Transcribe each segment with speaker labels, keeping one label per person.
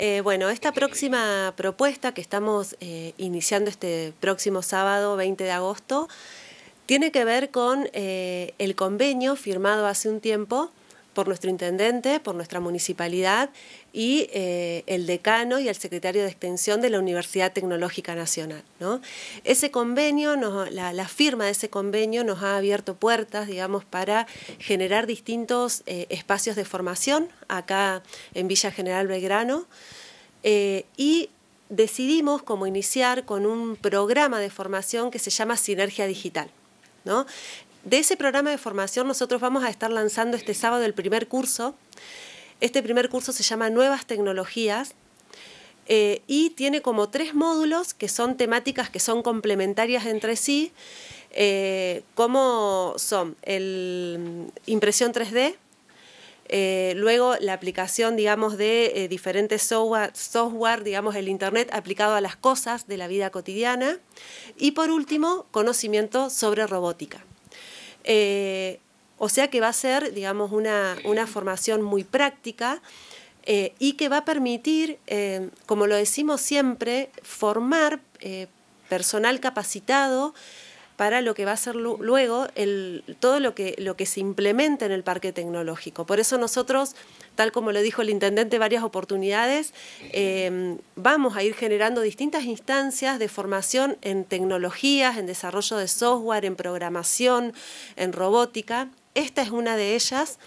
Speaker 1: Eh, bueno, esta próxima propuesta que estamos eh, iniciando este próximo sábado, 20 de agosto, tiene que ver con eh, el convenio firmado hace un tiempo por nuestro intendente, por nuestra municipalidad y eh, el decano y el secretario de Extensión de la Universidad Tecnológica Nacional. ¿no? Ese convenio, la, firma de ese convenio nos ha abierto puertas, digamos, para generar distintos eh, espacios de formación acá en Villa General Belgrano eh, y decidimos como iniciar con un programa de formación que se llama Sinergia Digital. ¿no? De ese programa de formación nosotros vamos a estar lanzando este sábado el primer curso. Este primer curso se llama Nuevas Tecnologías eh, y tiene como tres módulos que son temáticas que son complementarias entre sí, eh, como son el, mm, impresión 3D, eh, luego la aplicación, digamos, de diferentes software, software, digamos, el Internet aplicado a las cosas de la vida cotidiana. Y por último, conocimiento sobre robótica. Eh, o sea que va a ser, digamos, una, formación muy práctica eh, y que va a permitir, eh, como lo decimos siempre, formar personal capacitado para lo que va a ser luego todo lo que, se implementa en el parque tecnológico. Por eso nosotros, tal como lo dijo el intendente, varias oportunidades, em, vamos a ir generando distintas instancias de formación en tecnologías, en desarrollo de software, en programación, en robótica. Esta es una de ellas.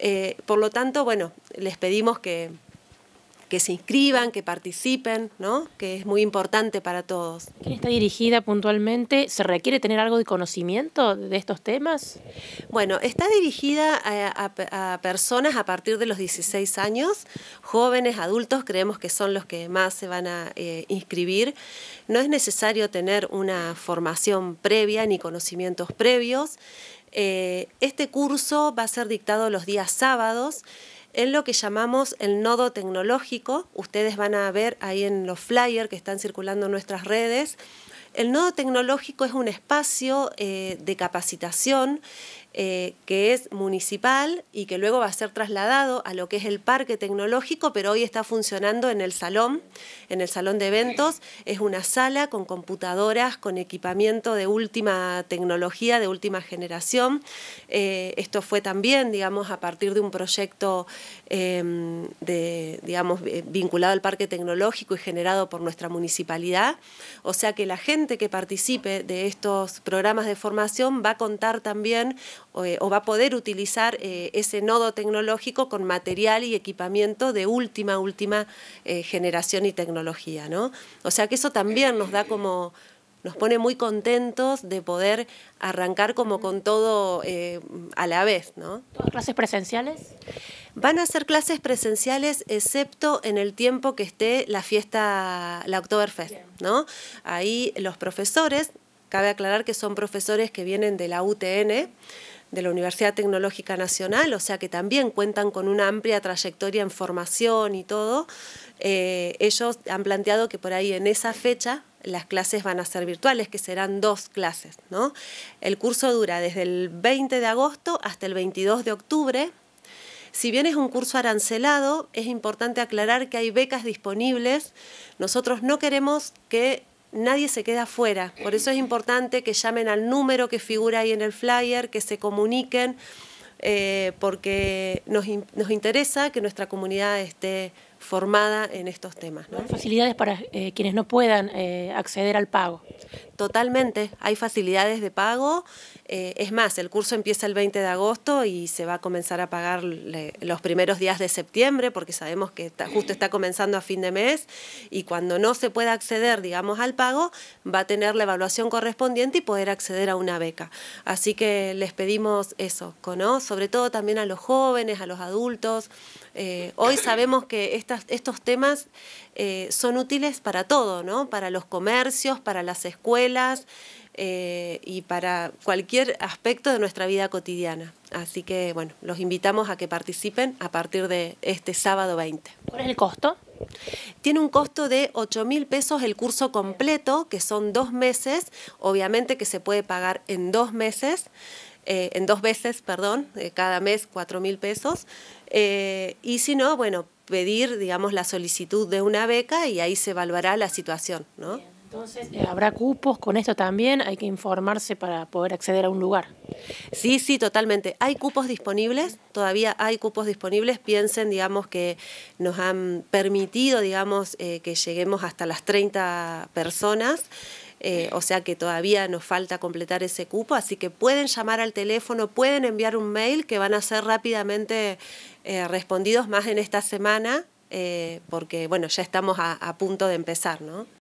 Speaker 1: Eh, por lo tanto, bueno, les pedimos que, que se inscriban, que participen, ¿no? que es muy importante para todos. ¿Quién está dirigida puntualmente? ¿Se requiere tener algo de conocimiento de estos temas? Bueno, está dirigida a, personas a partir de los 16 años, jóvenes, adultos, creemos que son los que más se van a eh, inscribir. No es necesario tener una formación previa ni conocimientos previos. Eh, este curso va a ser dictado los días sábados en lo que llamamos el nodo tecnológico. Ustedes van a ver ahí en los flyers que están circulando nuestras redes. El nodo tecnológico es un espacio eh, de capacitación eh, que es municipal y que luego va a ser trasladado a lo que es el parque tecnológico, pero hoy está funcionando en el salón, en el salón de eventos. Es una sala con computadoras, con equipamiento de última tecnología, de última generación. Eh, esto fue también, digamos, a partir de un proyecto em, de, digamos, eh, vinculado al parque tecnológico y generado por nuestra municipalidad. O sea que la gente que participe de estos programas de formación va a contar también eh, o va a poder utilizar eh, ese nodo tecnológico con material y equipamiento de última, última eh, generación y tecnología. ¿no? O sea que eso también nos da como nos pone muy contentos de poder arrancar como con todo a la vez, ¿no? ¿Clases presenciales? Van a ser clases presenciales excepto en el tiempo que esté la fiesta, la Oktoberfest, ¿no? Ahí los profesores Cabe aclarar que son profesores que vienen de la UTN, de la Universidad Tecnológica Nacional, o sea que también cuentan con una amplia trayectoria en formación y todo. Eh, ellos han planteado que por ahí en esa fecha las clases van a ser virtuales, que serán dos clases. ¿no? El curso dura desde el 20 de agosto hasta el 22 de octubre. Si bien es un curso arancelado, es importante aclarar que hay becas disponibles. Nosotros no queremos que nadie se queda afuera. Por eso es importante que llamen al número que figura ahí en el flyer, que se comuniquen, eh, porque nos, nos, interesa que nuestra comunidad esté formada en estos temas. ¿no? Facilidades para eh, quienes no puedan eh, acceder al pago. Totalmente, hay facilidades de pago eh, es más, el curso empieza el 20 de agosto y se va a comenzar a pagar los primeros días de septiembre porque sabemos que justo está comenzando a fin de mes y cuando no se pueda acceder, digamos, al pago, va a tener la evaluación correspondiente y poder acceder a una beca. Así que les pedimos eso, Sobre todo también a los jóvenes, a los adultos. Eh, hoy sabemos que estos temas eh, son útiles para todo, ¿no? Para los comercios, para las escuelas. Eh, y para cualquier aspecto de nuestra vida cotidiana. Así que, bueno, los invitamos a que participen a partir de este sábado 20. ¿Cuál es el costo? Tiene un costo de 8 mil pesos el curso completo, que son dos meses, obviamente que se puede pagar en dos meses. Eh, en dos veces, perdón, eh, cada mes 4 mil pesos. y si no, bueno, pedir, digamos, la solicitud de una beca y ahí se evaluará la situación, ¿no? Entonces, eh, ¿habrá cupos con esto también? ¿Hay que informarse para poder acceder a un lugar? Sí, sí, totalmente. Hay cupos disponibles, todavía hay cupos disponibles. Piensen, digamos, que nos han permitido, digamos, eh, que lleguemos hasta las 30 personas. Eh, o sea que todavía nos falta completar ese cupo, así que pueden llamar al teléfono, pueden enviar un mail que van a ser rápidamente respondidos más en esta semana, porque bueno, ya estamos a punto de empezar, ¿no?